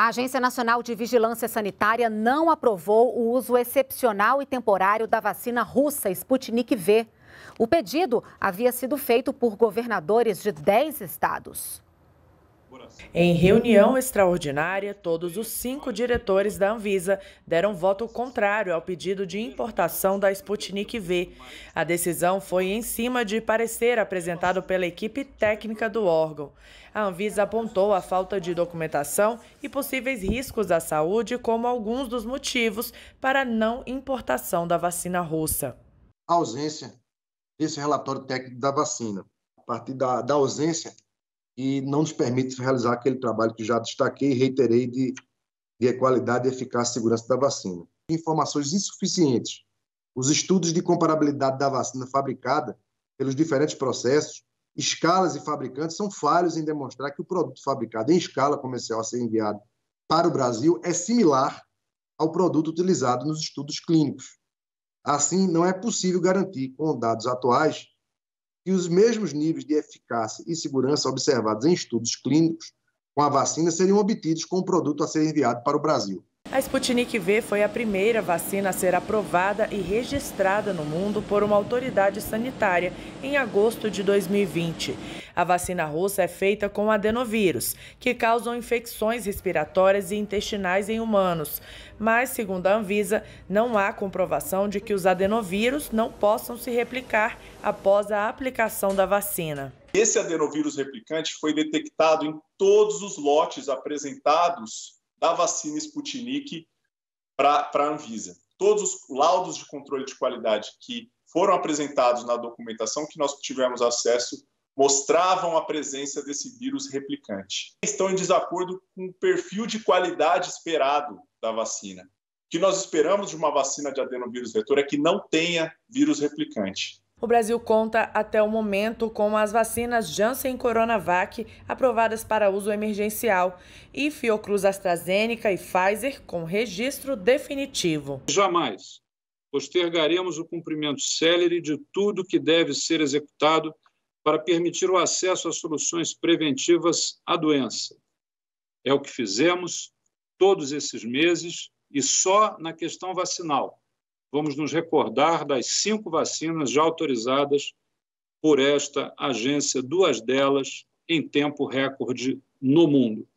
A Agência Nacional de Vigilância Sanitária não aprovou o uso excepcional e temporário da vacina russa Sputnik V. O pedido havia sido feito por governadores de 10 estados. Em reunião extraordinária, todos os cinco diretores da Anvisa deram voto contrário ao pedido de importação da Sputnik V. A decisão foi em cima de parecer apresentado pela equipe técnica do órgão. A Anvisa apontou a falta de documentação e possíveis riscos à saúde como alguns dos motivos para não importação da vacina russa. A ausência desse relatório técnico da vacina, a partir da, da ausência e não nos permite realizar aquele trabalho que já destaquei e reiterei de, de qualidade, eficácia e segurança da vacina. Informações insuficientes. Os estudos de comparabilidade da vacina fabricada pelos diferentes processos, escalas e fabricantes são falhos em demonstrar que o produto fabricado em escala comercial a ser enviado para o Brasil é similar ao produto utilizado nos estudos clínicos. Assim, não é possível garantir, com dados atuais, que os mesmos níveis de eficácia e segurança observados em estudos clínicos com a vacina seriam obtidos com o produto a ser enviado para o Brasil. A Sputnik V foi a primeira vacina a ser aprovada e registrada no mundo por uma autoridade sanitária em agosto de 2020. A vacina russa é feita com adenovírus, que causam infecções respiratórias e intestinais em humanos. Mas, segundo a Anvisa, não há comprovação de que os adenovírus não possam se replicar após a aplicação da vacina. Esse adenovírus replicante foi detectado em todos os lotes apresentados da vacina Sputnik para a Anvisa. Todos os laudos de controle de qualidade que foram apresentados na documentação que nós tivemos acesso mostravam a presença desse vírus replicante. Estão em desacordo com o perfil de qualidade esperado da vacina. O que nós esperamos de uma vacina de adenovírus vetor é que não tenha vírus replicante. O Brasil conta até o momento com as vacinas Janssen e Coronavac aprovadas para uso emergencial e Fiocruz AstraZeneca e Pfizer com registro definitivo. Jamais postergaremos o cumprimento célere de tudo que deve ser executado para permitir o acesso a soluções preventivas à doença. É o que fizemos todos esses meses e só na questão vacinal vamos nos recordar das cinco vacinas já autorizadas por esta agência, duas delas em tempo recorde no mundo.